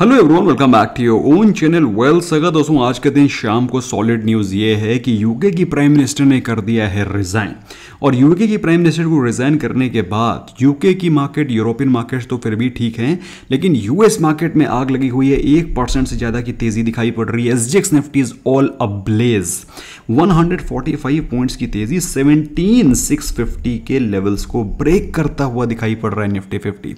hello everyone welcome back to your own channel वेल सगा दोस्तों आज के दिन शाम को सॉलिड न्यूज़ ये है कि यूके की प्राइम मिनिस्टर ने कर दिया है रिज़ाइन और यूके की प्राइम मिनिस्टर को रिज़ाइन करने के बाद यूके की मार्केट यूरोपियन मार्केट तो फिर भी ठीक हैं लेकिन यूएस मार्केट में आग लगी हुई है एक परसेंट से ज़्यादा की तेज़ी दिखाई पड़ रही है S G X Nifty is all ablaze five points की तेज़ी फिफ्टी के लेवल्स को ब्रेक करता हुआ दिखाई पड़ रहा है निफ्टी फिफ्टी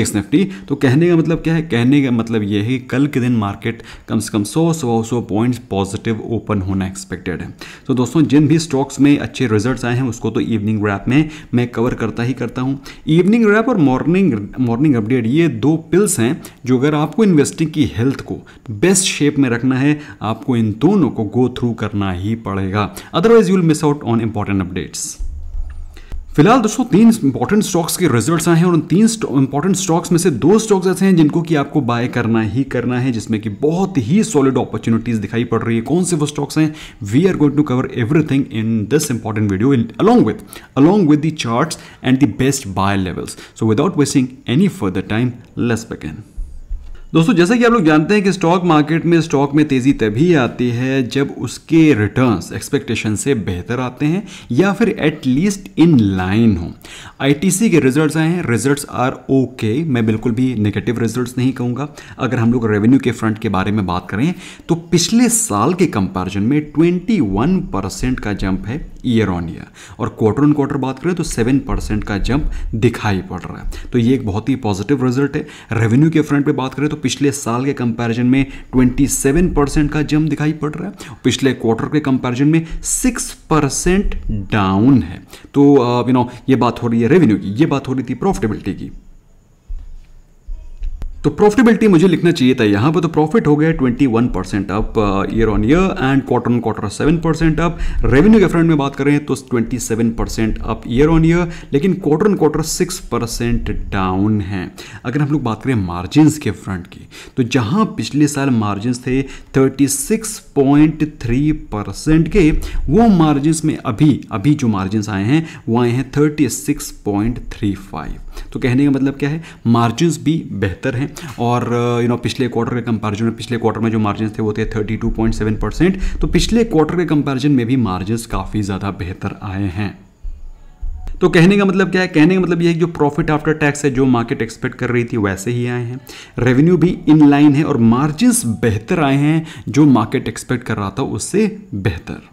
एस निफ्टी तो कहने का मतलब क्या है कहने का मतलब ये है कि कल के दिन मार्केट कम से कम सौ सौ सौ पॉइंट्स पॉजिटिव ओपन होना एक्सपेक्टेड है तो दोस्तों जिन भी स्टॉक्स में अच्छे रिजल्ट आए हैं उसको तो इवनिंग रैप में मैं कवर करता ही करता हूँ इवनिंग रैप और मॉर्निंग मॉर्निंग अपडेट ये दो पिल्स हैं जो अगर आपको इन्वेस्टिंग की हेल्थ को बेस्ट शेप में रखना है आपको इन दोनों को गो थ्रू करना ही पड़ेगा otherwise you'll miss out on important updates फिलहाल दोस्तों तीन इंपॉर्टेंट स्टॉक्स के रिजल्ट्स आए हैं और उन तीन इंपॉर्टेंट स्टॉक्स में से दो स्टॉक्स ऐसे हैं जिनको कि आपको बाय करना ही करना है जिसमें कि बहुत ही सॉलिड अपॉर्चुनिटीज दिखाई पड़ रही है कौन से वो स्टॉक्स हैं we are going to cover everything in this important video along with along with the chart and the best buy levels so without wasting any further time let's begin दोस्तों जैसा कि आप लोग जानते हैं कि स्टॉक मार्केट में stock में तेज़ी तभी आती है जब उसके रिटर्न्स एक्सपेक्टेशन से बेहतर आते हैं या फिर एटलीस्ट इन लाइन हो आईटीसी के रिजल्ट्स आए हैं रिजल्ट्स आर ओके मैं बिल्कुल भी नेगेटिव रिजल्ट्स नहीं कहूँगा अगर हम लोग रेवेन्यू के फ्रंट के बारे में बात करें तो पिछले साल के कंपेरिजन में ट्वेंटी परसेंट का जंप है ईयर ऑन ईयर और क्वार्टर ऑन क्वार्टर बात करें तो सेवन परसेंट का जंप दिखाई पड़ रहा है तो ये एक बहुत ही पॉजिटिव रिजल्ट है रेवेन्यू के फ्रंट पे बात करें तो पिछले साल के कंपैरिजन में ट्वेंटी सेवन परसेंट का जंप दिखाई पड़ रहा है पिछले क्वार्टर के कंपैरिजन में सिक्स परसेंट डाउन है तो यू uh, नो ये बात हो रही है रेवेन्यू की ये बात हो रही थी प्रॉफिटेबिलिटी की तो प्रॉफिटेबिलिटी मुझे लिखना चाहिए था यहाँ पर तो प्रॉफिट हो गया twenty one percent up year on year and quarter on quarter seven percent up revenue के फ्रंट में बात करें तो twenty seven percent up year on year लेकिन quarter on quarter six percent down है अगर हम लोग बात करें मार्जिनस के फ्रंट की तो जहाँ पिछले साल मार्जिनस थे थ्री परसेंट के वो मार्जिनस में अभी अभी जो मार्जिनस आए हैं वो आए हैं फाइव तो कहने का मतलब क्या है मार्जिनस भी बेहतर हैं और यू uh, नो पिछले क्वार्टर के कंपैरिजन में पिछले क्वार्टर में जो मार्जिन थे वो थे 32.7 परसेंट तो पिछले क्वार्टर के कंपैरिजन में भी मार्जिन काफ़ी ज़्यादा बेहतर आए हैं तो कहने का मतलब क्या है कहने का मतलब यह है कि जो प्रॉफिट आफ्टर टैक्स है जो मार्केट एक्सपेक्ट कर रही थी वैसे ही आए हैं रेवेन्यू भी इन लाइन है और मार्जिन बेहतर आए हैं जो मार्केट एक्सपेक्ट कर रहा था उससे बेहतर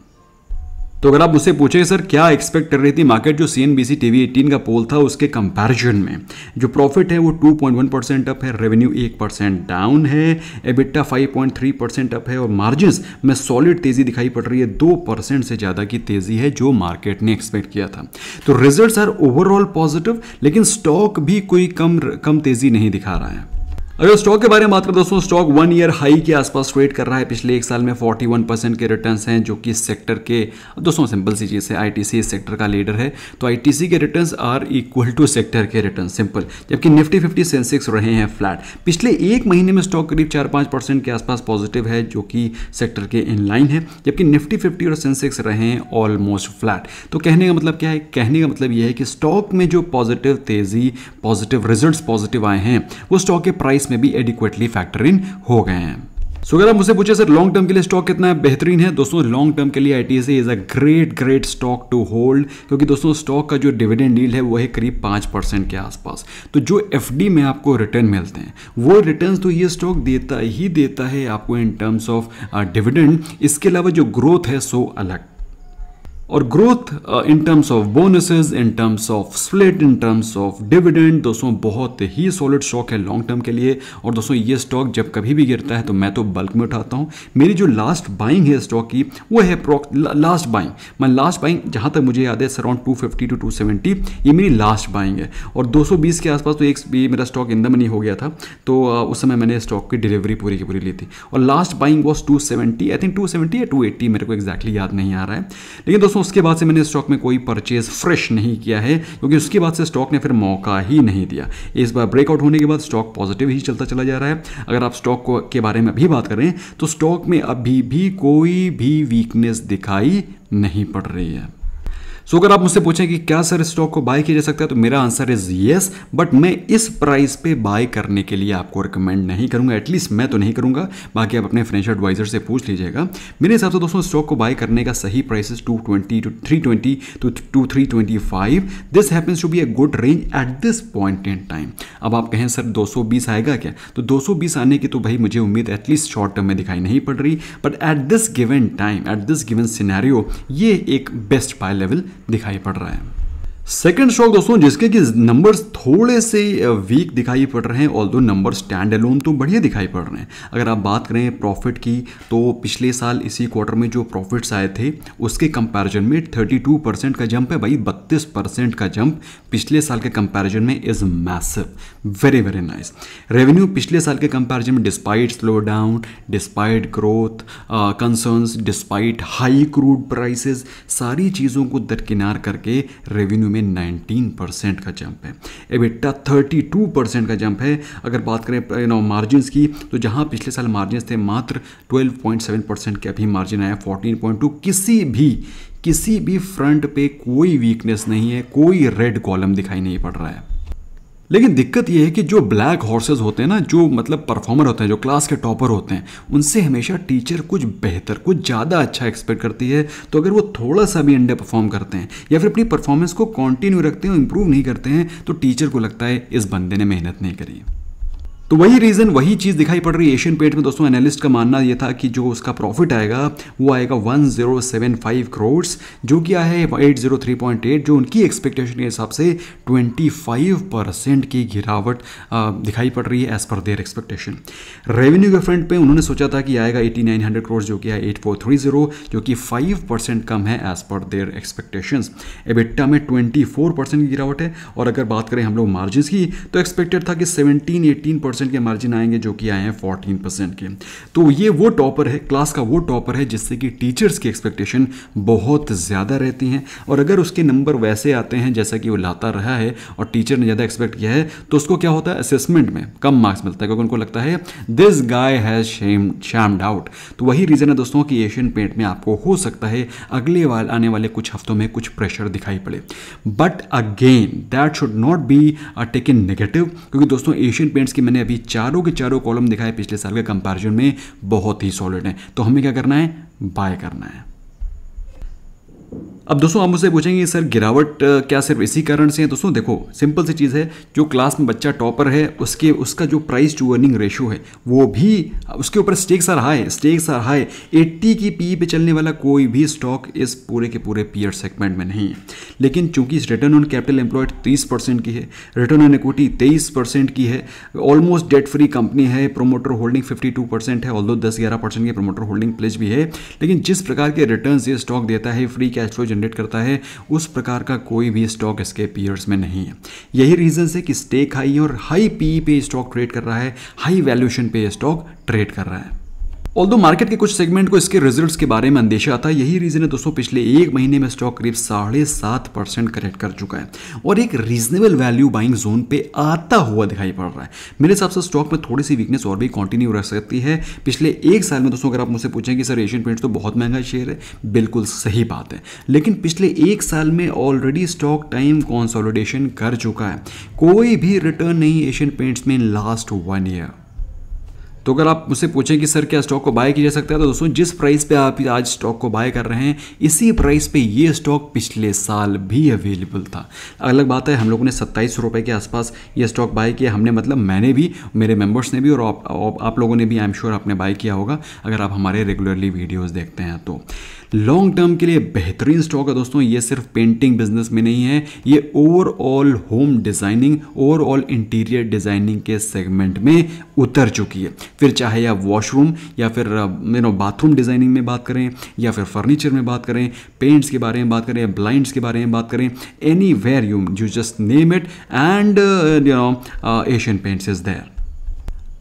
तो अगर आप मुझसे पूछेंगे सर क्या एक्सपेक्ट कर रही थी मार्केट जो C N B C TV वी एटीन का पोल था उसके कंपैरिजन में जो प्रॉफिट है वो 2.1 परसेंट अप है रेवेन्यू 1 परसेंट डाउन है एबिट्टा 5.3 परसेंट अप है और मार्जिन में सॉलिड तेजी दिखाई पड़ रही है दो परसेंट से ज़्यादा की तेजी है जो मार्केट ने एक्सपेक्ट किया था तो रिजल्ट आर ओवरऑल पॉजिटिव लेकिन स्टॉक भी कोई कम कम तेजी नहीं दिखा रहा है अगर स्टॉक के बारे में बात करें दोस्तों स्टॉक वन ईयर हाई के आसपास ट्रेड कर रहा है पिछले एक साल में 41 परसेंट के रिटर्न हैं जो कि सेक्टर के दोस्तों सिंपल सी चीज़ है आईटीसी इस सेक्टर का लीडर है तो आईटीसी के return are equal to sector के रिटर्न सिंपल जबकि निफ्टी फिफ्टी सेंसेक्स रहे हैं फ्लैट पिछले एक महीने में स्टॉक करीब चार पाँच परसेंट के आसपास पॉजिटिव है जो कि सेक्टर के इनलाइन है जबकि निफ्टी फिफ्टी और सेंसेक्स रहे हैं ऑलमोस्ट फ्लैट तो कहने का मतलब क्या है कहने का मतलब यह है कि स्टॉक में जो पॉजिटिव तेजी पॉजिटिव रिजल्ट पॉजिटिव आए हैं वो स्टॉक के प्राइस इसमें भी एडिक्वेटली फैक्टर इन हो गए हैं सो अगर आप मुझसे पूछे सर लॉन्ग टर्म के लिए स्टॉक कितना है बेहतरीन है दोस्तों लॉन्ग टर्म के लिए I T is a great great stock to hold क्योंकि दोस्तों स्टॉक का जो डिविडेंड डील है वो है करीब पाँच परसेंट के आसपास तो जो एफ में आपको रिटर्न मिलते हैं वो रिटर्न तो ये स्टॉक देता ही देता है आपको इन टर्म्स ऑफ डिविडेंड इसके अलावा जो ग्रोथ है सो अलग और growth in terms of bonuses in terms of split in terms of dividend दोस्तों बहुत ही सॉलिड स्टॉक है लॉन्ग टर्म के लिए और दोस्तों ये स्टॉक जब कभी भी गिरता है तो मैं तो बल्क में उठाता हूँ मेरी जो लास्ट बाइंग है स्टॉक की वो है प्रॉक लास्ट बाइंग मैं लास्ट बाइंग जहाँ तक मुझे याद है around two fifty to two seventy ये मेरी लास्ट बाइंग है और दो सौ बीस के आसपास तो एक भी मेरा स्टॉक इन द मनी हो गया था तो uh, उस समय मैंने स्टॉक की डिलीवरी पूरी की पूरी ली थी और last buying was two seventy I think two seventy या टू एट्टी मेरे को एक्जैक्टली याद नहीं आ रहा है लेकिन दोस्तों दोस्तों उसके बाद से मैंने स्टॉक में कोई परचेज फ्रेश नहीं किया है क्योंकि उसके बाद से स्टॉक ने फिर मौका ही नहीं दिया इस बार ब्रेकआउट होने के बाद स्टॉक पॉजिटिव ही चलता चला जा रहा है अगर आप स्टॉक के बारे में अभी बात करें तो स्टॉक में अभी भी कोई भी वीकनेस दिखाई नहीं पड़ रही है सो अगर आप मुझसे पूछें कि क्या सर स्टॉक को बाय किया जा सकता है तो मेरा आंसर इज येस बट मैं इस प्राइस पे बाय करने के लिए आपको रिकमेंड नहीं करूंगा एटलीस्ट मैं तो नहीं करूंगा बाकी आप अपने फाइनेंशियल एडवाइजर से पूछ लीजिएगा मेरे हिसाब से दोस्तों स्टॉक को बाय करने का सही price two twenty to three twenty to two three twenty five this happens to be a good range at this point in time अब आप कहें सर दो सौ बीस आएगा क्या तो दो सौ बीस आने की तो भाई मुझे उम्मीद एटलीस्ट शॉर्ट टर्म में दिखाई नहीं पड़ रही but at this given time at this given scenario ये एक बेस्ट बाय लेवल दिखाई पड़ रहा है सेकेंड स्टॉक दोस्तों जिसके कि नंबर्स थोड़े से वीक दिखाई पड़ रहे हैं ऑल दो नंबर स्टैंड एलोन तो बढ़िया दिखाई पड़ रहे हैं अगर आप बात करें प्रॉफिट की तो पिछले साल इसी क्वार्टर में जो प्रॉफिट्स आए थे उसके कंपैरिजन में 32 परसेंट का जंप है भाई 32 परसेंट का जंप पिछले साल के कंपैरिजन में is massive very very nice revenue पिछले साल के कंपेरिजन में despite slowdown despite growth concerns despite high crude prices सारी चीज़ों को दरकिनार करके रेवेन्यू में में 19 परसेंट का जंप है एबिट्टा 32 परसेंट का जंप है अगर बात करें नो मार्जिन की तो जहां पिछले साल मार्जिन थे मात्र 12.7 परसेंट के अभी मार्जिन आया 14.2 किसी भी किसी भी फ्रंट पे कोई वीकनेस नहीं है कोई रेड कॉलम दिखाई नहीं पड़ रहा है लेकिन दिक्कत यह है कि जो ब्लैक हॉर्सेज होते हैं ना जो मतलब परफॉर्मर होते हैं जो क्लास के टॉपर होते हैं उनसे हमेशा टीचर कुछ बेहतर कुछ ज़्यादा अच्छा एक्सपेक्ट करती है तो अगर वो थोड़ा सा भी अंडर परफॉर्म करते हैं या फिर अपनी परफॉर्मेंस को कॉन्टिन्यू रखते हैं इम्प्रूव नहीं करते हैं तो टीचर को लगता है इस बंदे ने मेहनत नहीं करी है तो वही रीज़न वही चीज़ दिखाई पड़ रही है एशियन पेट में दोस्तों एनालिस्ट का मानना यह था कि जो उसका प्रॉफिट आएगा वो आएगा 1075 करोड़ जो कि आया है 803.8 जो उनकी एक्सपेक्टेशन के हिसाब से 25 परसेंट की गिरावट दिखाई पड़ रही है एज पर देयर एक्सपेक्टेशन रेवेन्यू के फ्रंट पे उन्होंने सोचा था कि आएगा एटी करोड़ जो कि है एट जो कि फाइव परसेंट कम है एज पर देयर एक्सपेक्टेशन एबिट्टा में ट्वेंटी परसेंट की गिरावट है और अगर बात करें हम लोग मार्जिन की तो एक्सपेक्टेड था कि सेवनटीन एटीन परसेंट परसेंट के मार्जिन आएंगे जो कि आए हैं फोर्टीन परसेंट के तो ये वो टॉपर है क्लास का वो टॉपर है जिससे कि टीचर्स की एक्सपेक्टेशन बहुत ज़्यादा रहती हैं और अगर उसके नंबर वैसे आते हैं जैसा कि वो लाता रहा है और टीचर ने ज़्यादा एक्सपेक्ट किया है तो उसको क्या होता है असेसमेंट में कम मार्क्स मिलता है क्योंकि उनको लगता है this guy has shame shamed out तो वही रीज़न है दोस्तों कि एशियन पेंट में आपको हो सकता है अगले वाल आने वाले कुछ हफ्तों में कुछ प्रेशर दिखाई पड़े but again that should not be taken negative क्योंकि दोस्तों एशियन पेंट्स की मैंने अभी भी चारों के चारों कॉलम दिखाए पिछले साल के कंपैरिजन में बहुत ही सॉलिड है तो हमें क्या करना है बाय करना है अब दोस्तों आप मुझसे पूछेंगे सर गिरावट क्या सिर्फ इसी कारण से है दोस्तों देखो सिंपल सी चीज़ है जो क्लास में बच्चा टॉपर है उसके उसका जो प्राइस टू अर्निंग रेशो है वो भी उसके ऊपर stakes are high stakes are high eighty की पी पे चलने वाला कोई भी स्टॉक इस पूरे के पूरे पीयर सेगमेंट में नहीं है लेकिन चूंकि रिटर्न ऑन कैपिटल एम्प्लॉयड तीस परसेंट की है रिटर्न ऑन इक्विटी तेईस परसेंट की है ऑलमोस्ट डेट फ्री कंपनी है promoter holding fifty two percent है ऑल दस ग्यारह परसेंट की प्रोमोटर होल्डिंग प्लेज भी है लेकिन जिस प्रकार के रिटर्न ये स्टॉक देता है फ्री कैश फ्लो जनरेट करता है उस प्रकार का कोई भी स्टॉक इसके पीयर्स में नहीं है यही रीज़न है कि स्टेक हाई और हाई पी e पे स्टॉक ट्रेड कर रहा है हाई वैल्यूशन पे स्टॉक ट्रेड कर रहा है ऑल मार्केट के कुछ सेगमेंट को इसके रिजल्ट्स के बारे में अंदेशा था यही रीजन है दोस्तों पिछले एक महीने में स्टॉक करीब साढ़े सात परसेंट करेक्ट कर चुका है और एक रीजनेबल वैल्यू बाइंग जोन पे आता हुआ दिखाई पड़ रहा है मेरे हिसाब से स्टॉक में थोड़ी सी वीकनेस और भी कंटिन्यू रह सकती है पिछले एक साल में दोस्तों अगर आप मुझसे पूछें कि सर एशियन पेंट्स तो बहुत महंगा शेयर है बिल्कुल सही बात है लेकिन पिछले एक साल में ऑलरेडी स्टॉक टाइम कॉन्सोलिडेशन कर चुका है कोई भी रिटर्न नहीं एशियन पेंट्स में लास्ट वन ईयर तो अगर आप मुझसे पूछें कि सर क्या स्टॉक को बाय किया जा सकता है तो दोस्तों जिस प्राइस पे आप आज स्टॉक को बाय कर रहे हैं इसी प्राइस पे ये स्टॉक पिछले साल भी अवेलेबल था अलग बात है हम लोगों ने सत्ताईस रुपये के आसपास ये स्टॉक बाय किया हमने मतलब मैंने भी मेरे मेंबर्स ने भी और आप, आप, आप लोगों ने भी आई एम श्योर आपने बाय किया होगा अगर आप हमारे रेगुलरली वीडियोज़ देखते हैं तो लॉन्ग टर्म के लिए बेहतरीन स्टॉक है दोस्तों ये सिर्फ पेंटिंग बिजनेस में नहीं है ये overall home designing overall interior designing के सेगमेंट में उतर चुकी है फिर चाहे आप वॉशरूम या फिर यू नो बाथरूम डिज़ाइनिंग में बात करें या फिर फर्नीचर में बात करें पेंट्स के बारे में बात करें या ब्लाइंड्स के बारे में बात करें anywhere you you just name it and you know Asian Paints is there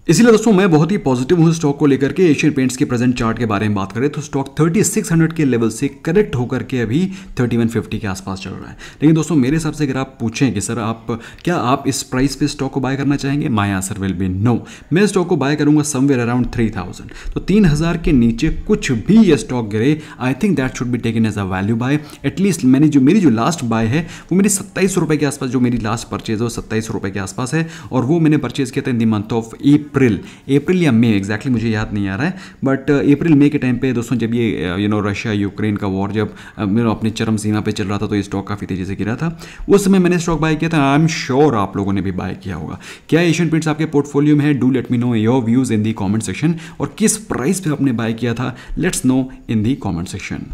इसीलिए दोस्तों मैं बहुत ही पॉजिटिव हूँ स्टॉक को लेकर के एशियन पेंट्स के प्रेजेंट चार्ट के बारे में बात करें तो स्टॉक 3600 के लेवल से करेक्ट होकर के अभी 3150 के आसपास चल रहा है लेकिन दोस्तों मेरे हिसाब से अगर आप पूछें कि सर आप क्या आप इस प्राइस पे स्टॉक को बाय करना चाहेंगे my answer will be no मैं स्टॉक को बाय करूंगा समवेयर अराउंड थ्री तो तीन के नीचे कुछ भी ये स्टॉक गिरे I think that should be taken as a value buy at least मैंने जो मेरी जो लास्ट बाय है वो मेरी सत्ताईस के आसपास जो मेरी लास्ट परचेज है वो सत्ताईस के आसपास है और वो मैंने परचेज किया था इन दी मंथ ऑफ ई अप्रैल अप्रैल या मे एग्जैक्टली मुझे याद नहीं आ रहा है बट अप्रैल मे के टाइम पे दोस्तों जब ये यू नो रशिया यूक्रेन का वॉर जब यू नो अपने चरम सीमा पे चल रहा था तो ये स्टॉक काफ़ी तेज़ी से गिरा था उस समय मैंने स्टॉक बाय किया था आई एम श्योर आप लोगों ने भी बाय किया होगा क्या एशियन पेंट्स आपके पोर्टफोलियो में है do let me know your views in the comment section और किस प्राइस पर आपने बाय किया था let's know in the comment section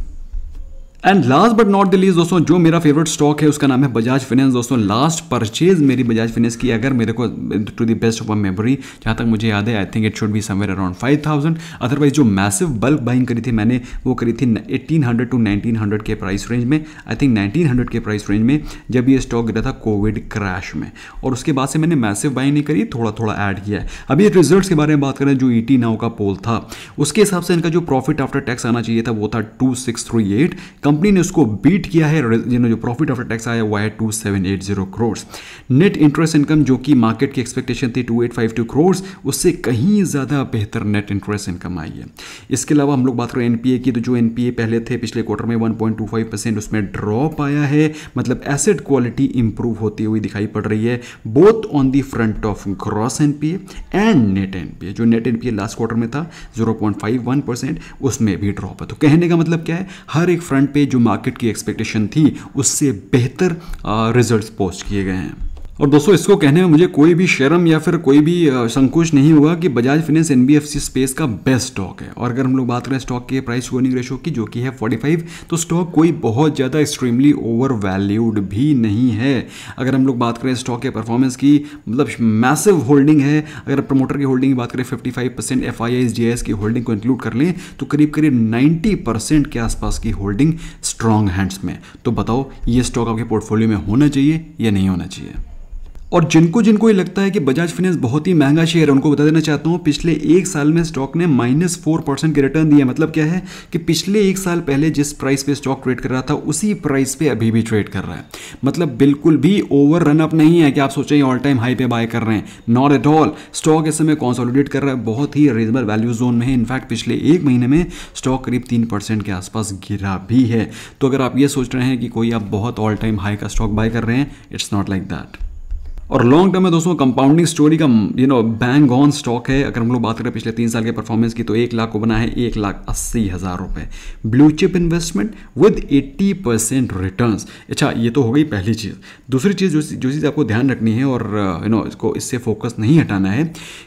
and last but not the least दोस्तों जो मेरा फेवरेट स्टॉक है उसका नाम है बजाज फाइनेंस दोस्तों लास्ट परचेज मेरी बजाज फाइनेंस की अगर मेरे को to the best of memory जहाँ तक मुझे याद है I think it should be somewhere around five thousand otherwise जो मैसिव बल्क बाइंग करी थी मैंने वो करी थी eighteen hundred to nineteen hundred के प्राइस रेंज में आई थिंक नाइनटीन हंड्रेड के प्राइस रेंज में जब ये स्टॉक गिरा था कोविड क्रैश में और उसके बाद से मैंने मैसिव बाइंग नहीं करी थोड़ा थोड़ा ऐड किया है अभी रिजल्ट के बारे में बात करें जो ई e टी नाव का पोल था उसके हिसाब से इनका जो प्रॉफिट आफ्टर टैक्स आना चाहिए था वो था टू सिक्स थ्री एट कम कंपनी ने उसको बीट किया है जो प्रॉफिट ऑफ टैक्स आया वो है two seven eight zero crore net interest income जो कि मार्केट की एक्सपेक्टेशन थी two eight five two crore उससे कहीं ज़्यादा बेहतर नेट इंटरेस्ट इनकम आई है इसके अलावा हम लोग बात करें एनपीए की तो जो एनपीए पहले थे पिछले क्वार्टर में फाइव परसेंट उसमें ड्रॉप आया है मतलब एसेट क्वालिटी इंप्रूव होती हुई दिखाई पड़ रही है both on the front of gross NPA and net NPA जो नेट एनपीए लास्ट क्वार्टर में था वन परसेंट उसमें भी ड्रॉप है तो कहने का मतलब क्या है हर एक फ्रंट पे जो मार्केट की एक्सपेक्टेशन थी उससे बेहतर रिजल्ट्स पोस्ट किए गए हैं और दोस्तों इसको कहने में मुझे कोई भी शर्म या फिर कोई भी संकोच नहीं हुआ कि बजाज फिनेंस एन स्पेस का बेस्ट स्टॉक है और अगर हम लोग बात करें स्टॉक के प्राइस टू अर्निंग रेशो की जो कि है 45 तो स्टॉक कोई बहुत ज़्यादा एक्सट्रीमली ओवर वैल्यूड भी नहीं है अगर हम लोग बात करें स्टॉक के परफॉर्मेंस की मतलब मैसिव होल्डिंग है अगर प्रमोटर की होल्डिंग की बात करें fifty five percent F I S G S की होल्डिंग को इंक्लूड कर लें तो करीब करीब नाइन्टी परसेंट के आसपास की होल्डिंग स्ट्रांग हैंड्स में तो बताओ ये स्टॉक आपके पोर्टफोलियो में होना चाहिए या नहीं होना चाहिए और जिनको जिनको ये लगता है कि बजाज फाइनेंस बहुत ही महंगा शेयर है उनको बता देना चाहता हूँ पिछले एक साल में स्टॉक ने माइनस फोर परसेंट के रिटर्न दिया मतलब क्या है कि पिछले एक साल पहले जिस प्राइस पे स्टॉक ट्रेड कर रहा था उसी प्राइस पे अभी भी ट्रेड कर रहा है मतलब बिल्कुल भी ओवर रनअप नहीं है कि आप सोचें ऑल टाइम हाई पे बाय कर रहे हैं नॉट एट ऑल स्टॉक इस समय कॉन्सोलिडेट कर रहा है बहुत ही रिजनेबल वैल्यू जोन में है इनफैक्ट पिछले एक महीने में स्टॉक करीब तीन परसेंट के आसपास गिरा भी है तो अगर आप ये सोच रहे हैं कि कोई आप बहुत ऑल टाइम हाई का स्टॉक बाय कर रहे हैं इट्स नॉट लाइक दैट और लॉन्ग टर्म में दोस्तों कंपाउंडिंग स्टोरी का you know bang on stock है अगर हम लोग बात करें पिछले तीन साल के परफॉर्मेंस की तो एक लाख को बना है एक लाख अस्सी हज़ार रुपये blue chip investment with eighty percent return अच्छा ये तो हो गई पहली चीज़ दूसरी चीज़ जो जो चीज़ आपको ध्यान रखनी है और यू नो इसको इससे फोकस नहीं हटाना है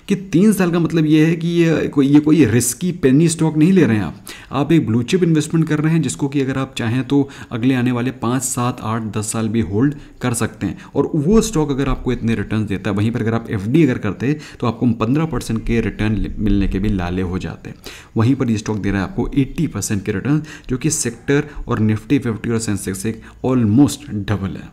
कि तीन साल का मतलब ये है कि ये कोई ये कोई रिस्की पेनी स्टॉक नहीं ले रहे हैं आप आप एक ब्लू चिप इन्वेस्टमेंट कर रहे हैं जिसको कि अगर आप चाहें तो अगले आने वाले पाँच सात आठ दस साल भी होल्ड कर सकते हैं और वो स्टॉक अगर आपको आपको इतने रिटर्न देता है वहीं पर अगर आप एफ अगर करते तो आपको पंद्रह परसेंट के रिटर्न मिलने के भी लाले हो जाते वहीं पर ये स्टॉक दे रहा है आपको एट्टी परसेंट के रिटर्न जो कि सेक्टर और निफ्टी फिफ्टी और सेंसेक्स ऑलमोस्ट डबल है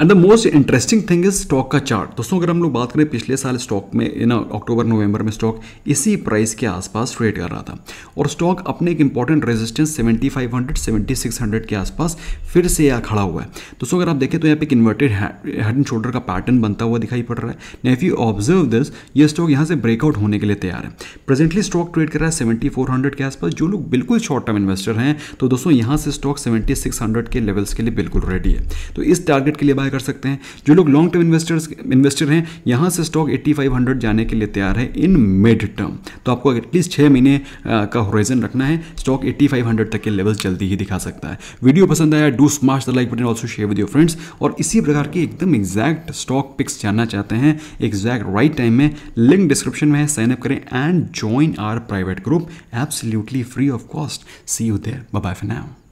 and the most interesting thing is stock का चार्ट दोस्तों अगर हम लोग बात करें पिछले साल स्टॉक में ना अक्टूबर नवंबर में स्टॉक इसी प्राइस के आसपास ट्रेड कर रहा था और स्टॉक अपने एक इंपॉर्टेंट रेजिस्टेंस 7500 7600 के आसपास फिर से यहाँ खड़ा हुआ है दोस्तों अगर आप देखें तो यहाँ पे एक इन्वर्टेड हेड एंड शोल्डर का पैटर्न बनता हुआ दिखाई पड़ रहा है ना इफ यू ऑब्जर्व दिस ये स्टॉक यहाँ से ब्रेकआउट होने के लिए तैयार है प्रेजेंटली स्टॉक ट्रेड कर रहा है सेवेंटी के आसपास जो लोग बिल्कुल शॉर्ट टर्म इन्वेस्टर हैं तो दोस्तों यहाँ से स्टॉक सेवेंटी के लेवल्स के लिए बिल्कुल रेडी है तो इस टारगेट के लिए बाय कर सकते हैं जो लोग लॉन्ग टर्म इन्वेस्टर्स इन्वेस्टर हैं यहाँ से स्टॉक 8500 जाने के लिए तैयार है इन मिड टर्म तो आपको एटलीस्ट छः महीने का होराइजन रखना है स्टॉक 8500 तक के लेवल्स जल्दी ही दिखा सकता है वीडियो पसंद आया do smart the like button also share with your friends और इसी प्रकार की एकदम एग्जैक्ट स्टॉक पिक्स जानना चाहते हैं एग्जैक्ट राइट टाइम में लिंक डिस्क्रिप्शन में है साइन अप करें and join our private group absolutely free of cost see you there bye for now